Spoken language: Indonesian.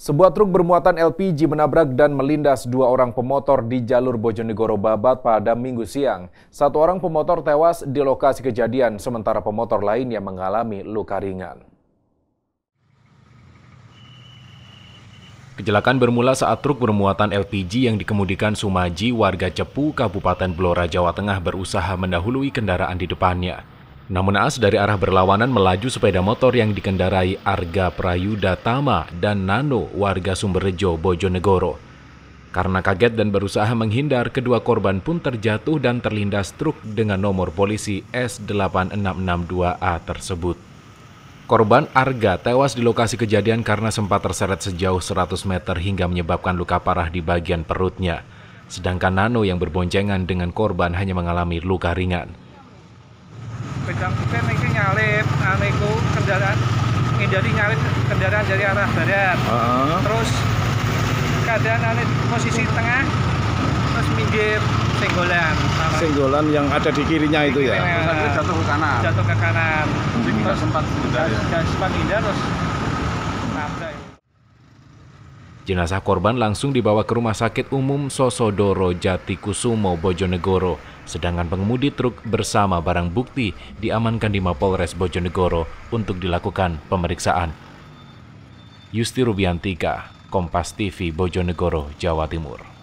Sebuah truk bermuatan LPG menabrak dan melindas dua orang pemotor di jalur Bojonegoro Babat pada minggu siang. Satu orang pemotor tewas di lokasi kejadian, sementara pemotor lain yang mengalami luka ringan. Kecelakaan bermula saat truk bermuatan LPG yang dikemudikan Sumaji, warga Cepu, Kabupaten Blora, Jawa Tengah berusaha mendahului kendaraan di depannya. Namun As dari arah berlawanan melaju sepeda motor yang dikendarai Arga Prayuda Tama dan Nano warga Sumberjo Bojonegoro. Karena kaget dan berusaha menghindar, kedua korban pun terjatuh dan terlindas truk dengan nomor polisi S8662A tersebut. Korban Arga tewas di lokasi kejadian karena sempat terseret sejauh 100 meter hingga menyebabkan luka parah di bagian perutnya. Sedangkan Nano yang berboncengan dengan korban hanya mengalami luka ringan sepeda motor ini nyalip aneku kendaraan ngindari nyalip kendaraan dari arah barat. Uh-huh. Terus keadaan anu posisi tengah terus minggir senggolan. Senggolan yang ada di kirinya itu ya. jatuh ke kanan. Jatuh ke kanan. Jadi kita sempat hindar ya. sempat hindar terus Jenazah korban langsung dibawa ke Rumah Sakit Umum Sosodoro Jatikusumo Bojonegoro Sedangkan pengemudi truk bersama barang bukti diamankan di Mapolres Bojonegoro untuk dilakukan pemeriksaan. Yusti Rubiantika, Kompas TV Bojonegoro, Jawa Timur.